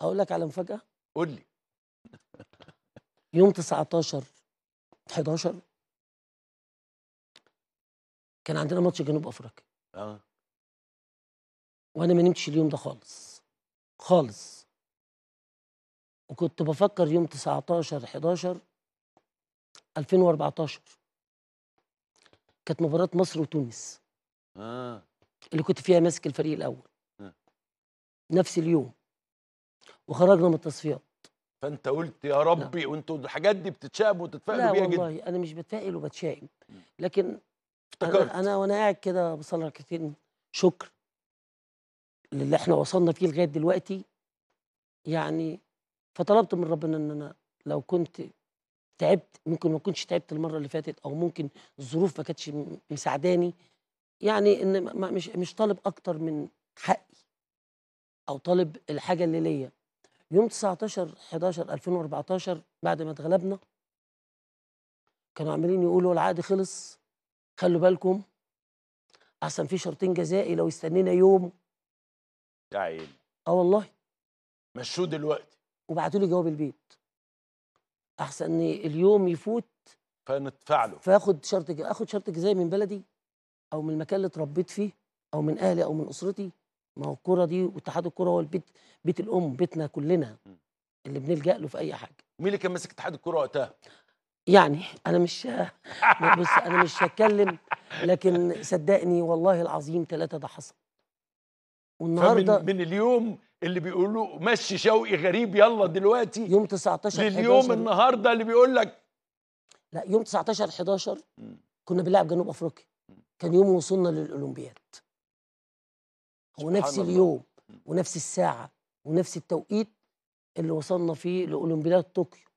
اقول لك على مفاجاه قول لي يوم 19 11 كان عندنا ماتش جنوب افريقيا اه وانا ما نمتش اليوم ده خالص خالص وكنت بفكر يوم 19 11 2014 كانت مباراة مصر وتونس آه. اللي كنت فيها ماسك الفريق الأول آه. نفس اليوم وخرجنا من التصفيات فانت قلت يا ربي نعم. وانتوا الحاجات دي بتتشائموا وتتفائلوا بيها جدا لا والله انا مش بتفائل وبتشائم لكن افتكرت انا, أنا وانا قاعد كده بصلي ركعتين شكر للي احنا وصلنا فيه لغايه دلوقتي يعني فطلبت من ربنا ان انا لو كنت تعبت ممكن ما كنتش تعبت المره اللي فاتت او ممكن الظروف ما كانتش مساعداني يعني ان مش مش طالب اكتر من حقي او طالب الحاجه اللي ليا يوم 19 11 2014 بعد ما اتغلبنا كانوا عمالين يقولوا العقد خلص خلوا بالكم احسن في شرطين جزائي لو استنينا يوم يا عيني اه والله مشوه دلوقتي وبعتوا لي جواب البيت احسن ان اليوم يفوت فندفع له فاخد شرط اخد شرط جزائي من بلدي او من المكان اللي اتربيت فيه او من اهلي او من اسرتي ما هو الكوره دي واتحاد الكوره هو البيت بيت الام بيتنا كلنا اللي بنلجا له في اي حاجه مين اللي كان ماسك اتحاد الكوره وقتها يعني انا مش بص انا مش هتكلم لكن صدقني والله العظيم ثلاثه ده حصل والنهارده من اليوم اللي بيقولوا مشي شوقي غريب يلا دلوقتي يوم 19 لليوم 11 النهارده اللي بيقول لك لا يوم 19 11 كنا بنلعب جنوب افريقيا كان يوم وصلنا للاولمبياد ونفس اليوم ونفس الساعه ونفس التوقيت اللي وصلنا فيه لاولمبياد طوكيو